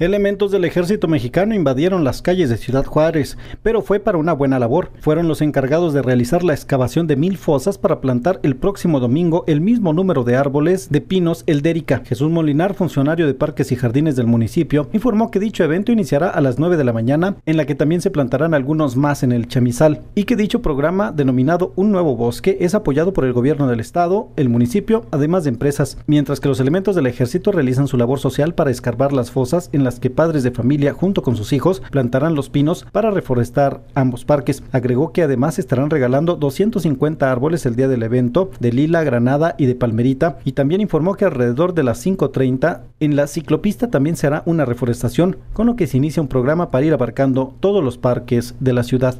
Elementos del ejército mexicano invadieron las calles de Ciudad Juárez, pero fue para una buena labor. Fueron los encargados de realizar la excavación de mil fosas para plantar el próximo domingo el mismo número de árboles de pinos eldérica. Jesús Molinar, funcionario de parques y jardines del municipio, informó que dicho evento iniciará a las 9 de la mañana, en la que también se plantarán algunos más en el chamizal, y que dicho programa, denominado Un Nuevo Bosque, es apoyado por el gobierno del estado, el municipio, además de empresas, mientras que los elementos del ejército realizan su labor social para escarbar las fosas en las que padres de familia junto con sus hijos plantarán los pinos para reforestar ambos parques. Agregó que además estarán regalando 250 árboles el día del evento de lila, granada y de palmerita y también informó que alrededor de las 5.30 en la ciclopista también se hará una reforestación con lo que se inicia un programa para ir abarcando todos los parques de la ciudad.